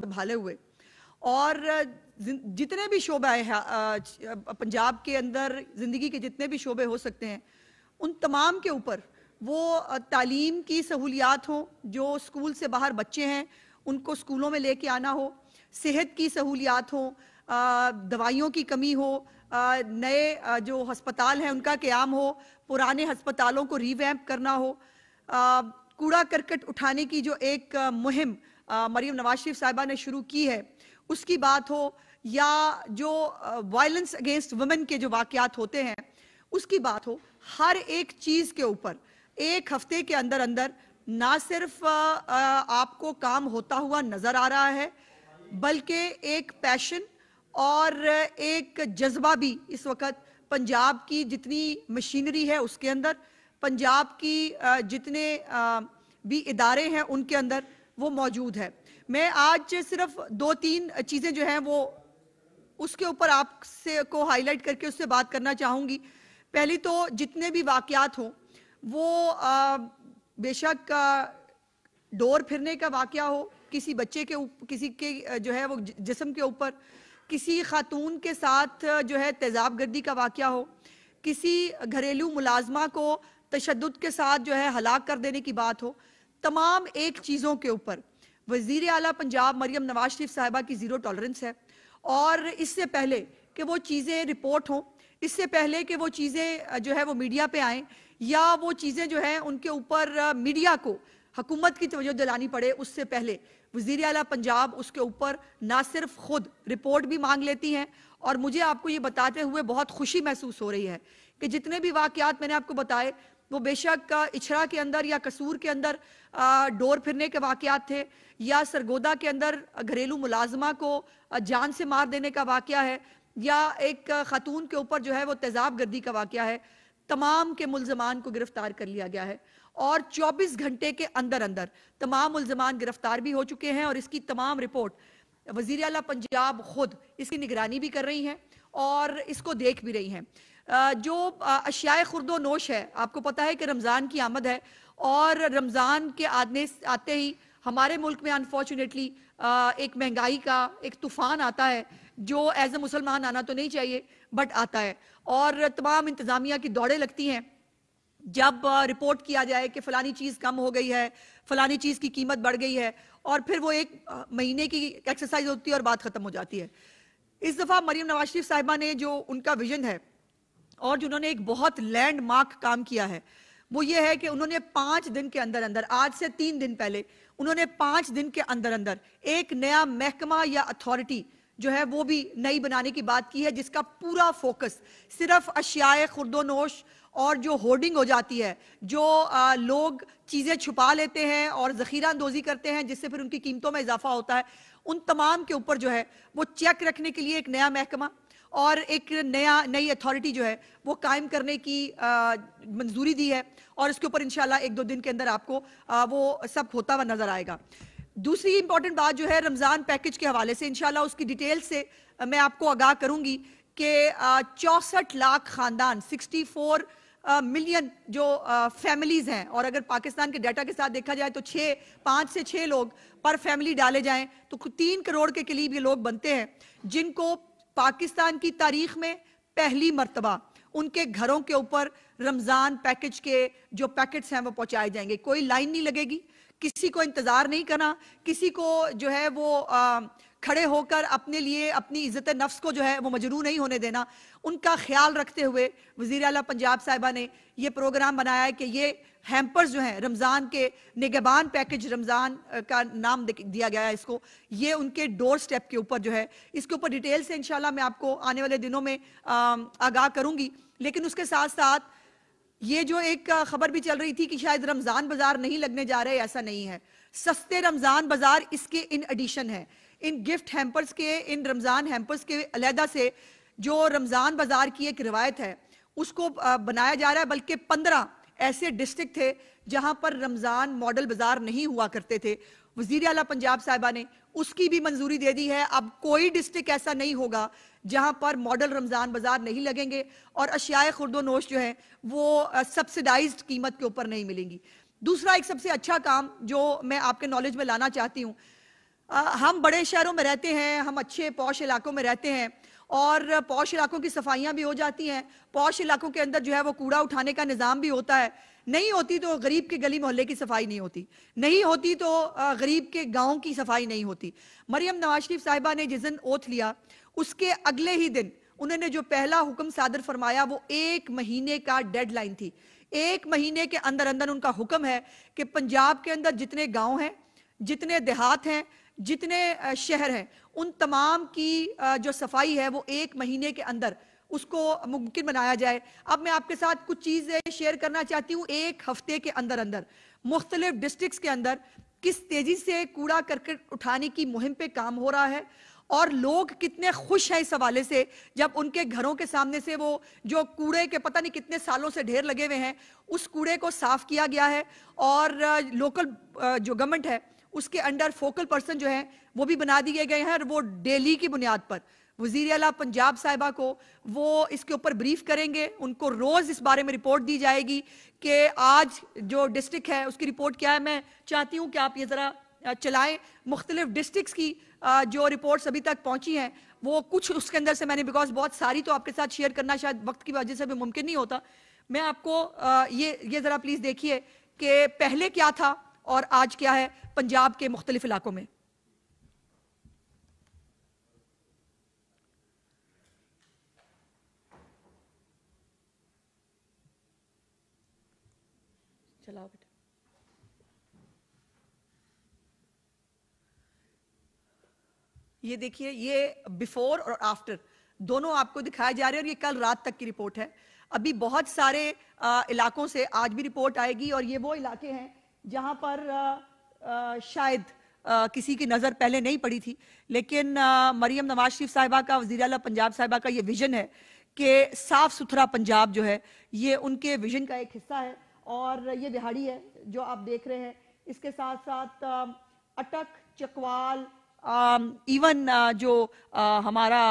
संभाले हुए और जितने भी शोबे हैं पंजाब के अंदर ज़िंदगी के जितने भी शोबे हो सकते हैं उन तमाम के ऊपर वो तालीम की सहूलियात हो जो स्कूल से बाहर बच्चे हैं उनको स्कूलों में लेके आना हो सेहत की सहूलियात हो दवाइयों की कमी हो नए जो हस्पताल हैं उनका क्याम हो पुराने हस्पतालों को रिवैम्प करना हो कूड़ा करकट उठाने की जो एक मुहिम मरीम नवाज शरीफ साहिबा ने शुरू की है उसकी बात हो या जो वायलेंस अगेंस्ट वुमेन के जो वाकयात होते हैं उसकी बात हो हर एक चीज़ के ऊपर एक हफ्ते के अंदर अंदर ना सिर्फ आपको काम होता हुआ नज़र आ रहा है बल्कि एक पैशन और एक जज्बा भी इस वक्त पंजाब की जितनी मशीनरी है उसके अंदर पंजाब की जितने भी इदारे हैं उनके अंदर वो मौजूद है मैं आज सिर्फ दो तीन चीज़ें जो हैं वो उसके ऊपर आपसे को हाईलाइट करके उससे बात करना चाहूँगी पहली तो जितने भी वाक़ात हों वो बेशक डोर फिरने का वाक़ हो किसी बच्चे के उप, किसी के जो है वो जिसम के ऊपर किसी खातून के साथ जो है तेजाब गर्दी का वाक़ हो किसी घरेलू मुलाजमा को तशद के साथ जो है हलाक कर देने की बात हो तमाम एक चीज़ों के ऊपर वजीर अला पंजाब मरियम नवाज शरीफ साहिबा की ज़ीरो टॉलरेंस है और इससे पहले कि वो चीज़ें रिपोर्ट हों इससे पहले कि वो चीज़ें जो है वो मीडिया पे आएँ या वो चीज़ें जो हैं उनके ऊपर मीडिया को हकूमत की तवज्जो दिलानी पड़े उससे पहले वजीर अली पंजाब उसके ऊपर ना सिर्फ खुद रिपोर्ट भी मांग लेती हैं और मुझे आपको ये बताते हुए बहुत खुशी महसूस हो रही है कि जितने भी वाक़ मैंने आपको बताए वो बेशक इछरा के अंदर या कसूर के अंदर डोर फिरने के वाकत थे या सरगोदा के अंदर घरेलू मुलाजमा को जान से मार देने का वाक़ है या एक ख़ातून के ऊपर जो है वो तेज़ाब गर्दी का वाक़ है तमाम के मुलजमान को गिरफ्तार कर लिया गया है और 24 घंटे के अंदर अंदर तमाम मुलजमान गिरफ्तार भी हो चुके हैं और इसकी तमाम रिपोर्ट वजीर अला पंजाब खुद इसकी निगरानी भी कर रही हैं और इसको देख भी रही हैं जो अशियाए खुर्दो नोश है आपको पता है कि रमज़ान की आमद है और रमज़ान के आने आते ही हमारे मुल्क में अनफॉर्चुनेटली एक महंगाई का एक तूफ़ान आता है जो एज ए मुसलमान आना तो नहीं चाहिए बट आता है और तमाम इंतज़ामिया की दौड़ें लगती हैं जब रिपोर्ट किया जाए कि फ़लानी चीज़ कम हो गई है फ़लानी चीज़ की कीमत बढ़ गई है और फिर वो एक महीने की एक्सरसाइज होती है और बात ख़त्म हो जाती है इस दफ़ा मरीम नवाज शरीफ साहिबा ने जो उनका विजन है और जिन्होंने एक बहुत लैंडमार्क काम किया है वो ये है कि उन्होंने पांच दिन के अंदर अंदर आज से तीन दिन पहले उन्होंने पांच दिन के अंदर अंदर एक नया महकमा या अथॉरिटी जो है वो भी नई बनाने की बात की है जिसका पूरा फोकस सिर्फ अशियाए खुर्दोनोश और जो होर्डिंग हो जाती है जो आ, लोग चीज़ें छुपा लेते हैं और ज़खीरा अंदोज़ी करते हैं जिससे फिर उनकी कीमतों में इजाफा होता है उन तमाम के ऊपर जो है वो चेक रखने के लिए एक नया महकमा और एक नया नई अथॉरिटी जो है वो कायम करने की मंजूरी दी है और इसके ऊपर इनशाला एक दो दिन के अंदर आपको आ, वो सब होता हुआ नजर आएगा दूसरी इंपॉर्टेंट बात जो है रमज़ान पैकेज के हवाले से इनशाला उसकी डिटेल से मैं आपको आगाह करूंगी कि चौंसठ लाख खानदान सिक्सटी फोर मिलियन जो फैमिलीज हैं और अगर पाकिस्तान के डाटा के साथ देखा जाए तो छः पाँच से छः लोग पर फैमिली डाले जाएं तो तीन करोड़ के करीब ये लोग बनते हैं जिनको पाकिस्तान की तारीख में पहली मरतबा उनके घरों के ऊपर रमज़ान पैकेज के जो पैकेट्स हैं वो पहुंचाए जाएंगे कोई लाइन नहीं लगेगी किसी को इंतज़ार नहीं करना किसी को जो है वो आ, खड़े होकर अपने लिए अपनी इज़्ज़त नफ्स को जो है वो मजरू नहीं होने देना उनका ख्याल रखते हुए वजीर अला पंजाब साहिबा ने यह प्रोग्राम बनाया है कि ये हैम्पर्स जो हैं रमज़ान के निगबान पैकेज रमज़ान का नाम दिया गया है इसको ये उनके डोर स्टेप के ऊपर जो है इसके ऊपर डिटेल से इंशाल्लाह मैं आपको आने वाले दिनों में आगाह करूँगी लेकिन उसके साथ साथ ये जो एक खबर भी चल रही थी कि शायद रमज़ान बाज़ार नहीं लगने जा रहे ऐसा नहीं है सस्ते रमज़ान बाज़ार इसके इन एडिशन है इन गिफ्ट हैम्पर्स के इन रमज़ान हैम्पर्स के अलहदा से जो रमज़ान बाज़ार की एक रिवायत है उसको बनाया जा रहा है बल्कि पंद्रह ऐसे डिस्ट्रिक्ट थे जहाँ पर रमज़ान मॉडल बाज़ार नहीं हुआ करते थे वजीर अला पंजाब साहिबा ने उसकी भी मंजूरी दे दी है अब कोई डिस्ट्रिक्ट ऐसा नहीं होगा जहाँ पर मॉडल रमज़ान बाज़ार नहीं लगेंगे और अशियाए खुर्दोनोश जो हैं वो सब्सिडाइज कीमत के ऊपर नहीं मिलेंगी दूसरा एक सबसे अच्छा काम जो मैं आपके नॉलेज में लाना चाहती हूँ आ, हम बड़े शहरों में रहते हैं हम अच्छे पौश इलाकों में रहते हैं और पौश इलाकों की सफाइयाँ भी हो जाती हैं पौश इलाकों के अंदर जो है वो कूड़ा उठाने का निज़ाम भी होता है नहीं होती तो गरीब के गली मोहल्ले की सफाई नहीं होती नहीं होती तो गरीब के गांव की सफाई नहीं होती मरियम नवाज शरीफ साहिबा ने जिस दिन ओथ लिया उसके अगले ही दिन उन्होंने जो पहला हुक्म सादर फरमाया वो एक महीने का डेडलाइन थी एक महीने के अंदर अंदर उनका हुक्म है कि पंजाब के अंदर जितने गाँव हैं जितने देहात हैं जितने शहर हैं उन तमाम की जो सफाई है वो एक महीने के अंदर उसको मुमकिन बनाया जाए अब मैं आपके साथ कुछ चीज़ें शेयर करना चाहती हूँ एक हफ्ते के अंदर अंदर मुख्तलिफ डिस्ट्रिक्स के अंदर किस तेज़ी से कूड़ा करकट उठाने की मुहिम पे काम हो रहा है और लोग कितने खुश हैं इस हवाले से जब उनके घरों के सामने से वो जो कूड़े के पता नहीं कितने सालों से ढेर लगे हुए हैं उस कूड़े को साफ़ किया गया है और लोकल जो गवर्नमेंट है उसके अंडर फोकल पर्सन जो है वो भी बना दिए गए हैं और वो डेली की बुनियाद पर वजीर अला पंजाब साहिबा को वो इसके ऊपर ब्रीफ करेंगे उनको रोज़ इस बारे में रिपोर्ट दी जाएगी कि आज जो डिस्ट्रिक्ट है उसकी रिपोर्ट क्या है मैं चाहती हूँ कि आप ये ज़रा चलाएं मुख्तलिफ डिस्ट्रिक्स की जो रिपोर्ट्स अभी तक पहुँची हैं वो कुछ उसके अंदर से मैंने बिकॉज बहुत सारी तो आपके साथ शेयर करना शायद वक्त की वजह से भी मुमकिन नहीं होता मैं आपको ये ये ज़रा प्लीज़ देखिए कि पहले क्या था और आज क्या है पंजाब के मुख्तलिफ इलाकों में ये देखिए ये बिफोर और आफ्टर दोनों आपको दिखाया जा रहे हैं और ये कल रात तक की रिपोर्ट है अभी बहुत सारे आ, इलाकों से आज भी रिपोर्ट आएगी और ये वो इलाके हैं जहाँ पर आ, शायद आ, किसी की नज़र पहले नहीं पड़ी थी लेकिन मरियम नवाज शरीफ साहिबा का वजी अला पंजाब साहिबा का ये विजन है कि साफ़ सुथरा पंजाब जो है ये उनके विजन का एक हिस्सा है और ये दिहाड़ी है जो आप देख रहे हैं इसके साथ साथ अटक चकवाल इवन जो हमारा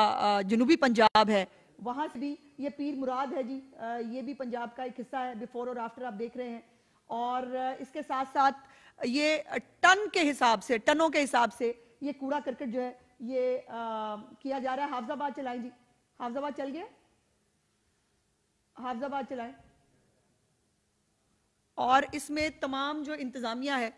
जनूबी पंजाब है वहां से भी ये पीर मुराद है जी ये भी पंजाब का एक हिस्सा है बिफोर और आफ्टर आप देख रहे हैं और इसके साथ साथ ये टन के हिसाब से टनों के हिसाब से ये कूड़ा करकट जो है ये आ, किया जा रहा है हाफजाबाद चलाएं जी हाफजाबाद चल गया हाफजाबाद चलाएं और इसमें तमाम जो इंतज़ामिया है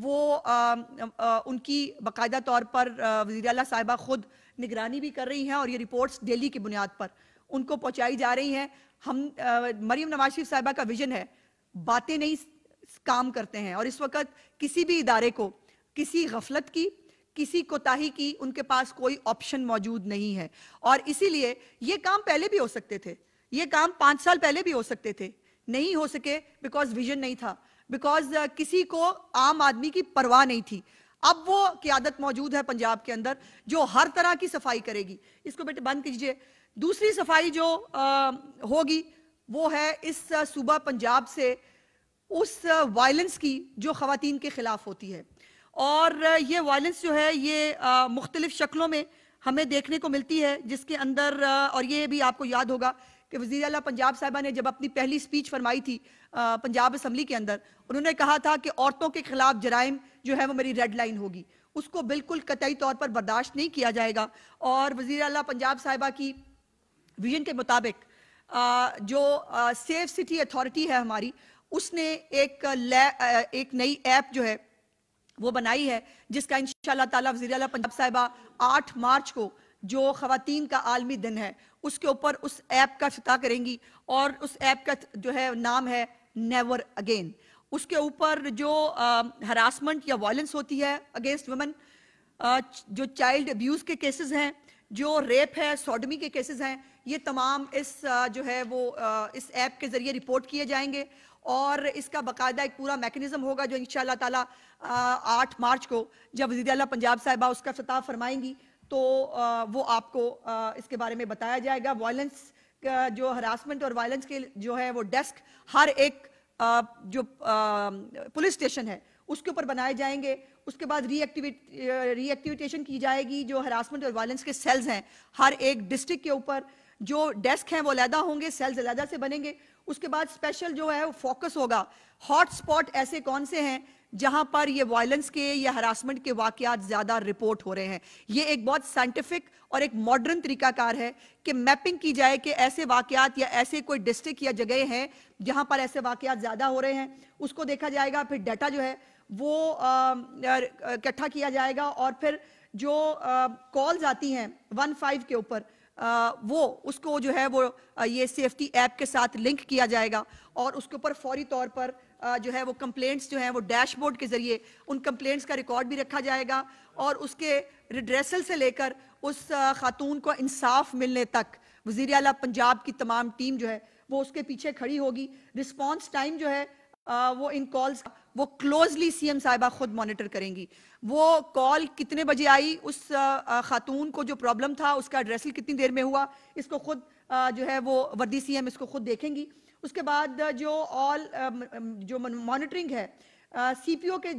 वो आ, आ, उनकी बाकायदा तौर पर वजी अला साहिबा खुद निगरानी भी कर रही हैं और ये रिपोर्ट्स डेली की बुनियाद पर उनको पहुंचाई जा रही हैं हम आ, मरीम नवाज शरीफ साहिबा का विजन है बातें नहीं काम करते हैं और इस वक्त किसी भी इदारे को किसी गफलत की किसी कोताही की उनके पास कोई ऑप्शन मौजूद नहीं है और इसीलिए ये काम पहले भी हो सकते थे ये काम पाँच साल पहले भी हो सकते थे नहीं हो सके बिकॉज विजन नहीं था बिकॉज किसी को आम आदमी की परवाह नहीं थी अब वो क्यादत मौजूद है पंजाब के अंदर जो हर तरह की सफाई करेगी इसको बेटे बंद कीजिए दूसरी सफाई जो होगी वो है इस सूबा पंजाब से उस वायलेंस की जो खातन के ख़िलाफ़ होती है और ये वायलेंस जो है ये मुख्तलिफ़ शक्लों में हमें देखने को मिलती है जिसके अंदर और ये भी आपको याद होगा कि वज़ी अला पंजाब साहिबा ने जब अपनी पहली स्पीच फरमाई थी पंजाब असम्बली के अंदर उन्होंने कहा था कि औरतों के ख़िलाफ़ जराइम जो है वो मेरी रेड लाइन होगी उसको बिल्कुल कतई तौर पर बर्दाश्त नहीं किया जाएगा और वज़ी अल पंजाब साहिबा की विजन के मुताबिक जो सेफ सिटी अथॉरिटी है हमारी उसने एक एक नई ऐप जो है वो बनाई है जिसका इन ताला वजीर अला पंजाब साहिबा आठ मार्च को जो खातन का आलमी दिन है उसके ऊपर उस ऐप का फतह करेंगी और उस ऐप का जो है नाम है नेवर अगेन उसके ऊपर जो हरासमेंट या वायलेंस होती है अगेंस्ट वुमेन जो चाइल्ड अब्यूज़ के केसेस हैं जो रेप है सॉडमी के केसेस हैं ये तमाम इस आ, जो है वो आ, इस ऐप के ज़रिए रिपोर्ट किए जाएंगे और इसका बाकायदा एक पूरा मैकेनिज्म होगा जो इन ताला आठ मार्च को जब वजी पंजाब साहिबा उसका फतह फरमाएंगी तो वो आपको इसके बारे में बताया जाएगा वायलेंस जो हरासमेंट और वायलेंस के जो है वो डेस्क हर एक जो पुलिस स्टेशन है उसके ऊपर बनाए जाएंगे उसके बाद रीएक्टिवेट रीएक्टिविटेशन की जाएगी जो हरासमेंट और वायलेंस के सेल्स हैं हर एक डिस्ट्रिक्ट के ऊपर जो डेस्क हैं वो अलहदा होंगे सेल्स अलहदा से बनेंगे उसके बाद स्पेशल जो है वो फोकस होगा हॉट स्पॉट ऐसे कौन से हैं जहां पर ये वायलेंस के या हरासमेंट के वाकयात ज्यादा रिपोर्ट हो रहे हैं ये एक बहुत साइंटिफिक और एक मॉडर्न तरीकाकार है कि मैपिंग की जाए कि ऐसे वाकयात या ऐसे कोई डिस्ट्रिक्ट या जगह हैं जहां पर ऐसे वाकयात ज्यादा हो रहे हैं उसको देखा जाएगा फिर डाटा जो है वो इकट्ठा किया जाएगा और फिर जो कॉल्स आती हैं वन फाइव के ऊपर वो उसको जो है वो ये सेफ्टी ऐप के साथ लिंक किया जाएगा और उसके ऊपर फौरी तौर पर जो है वो कंप्लेंट्स जो है वो डैशबोर्ड के ज़रिए उन कंप्लेंट्स का रिकॉर्ड भी रखा जाएगा और उसके रिड्रेसल से लेकर उस खातून को इंसाफ मिलने तक वजीर अला पंजाब की तमाम टीम जो है वो उसके पीछे खड़ी होगी रिस्पॉन्स टाइम जो है वो इन कॉल्स वो क्लोजली सीएम साहिबा खुद मॉनिटर करेंगी वो कॉल कितने बजे आई उस खातून को जो प्रॉब्लम था उसका एड्रेसल कितनी देर में हुआ इसको खुद जो है वो वर्दी सीएम इसको खुद देखेंगी उसके बाद जो ऑल जो मॉनिटरिंग है सीपीओ के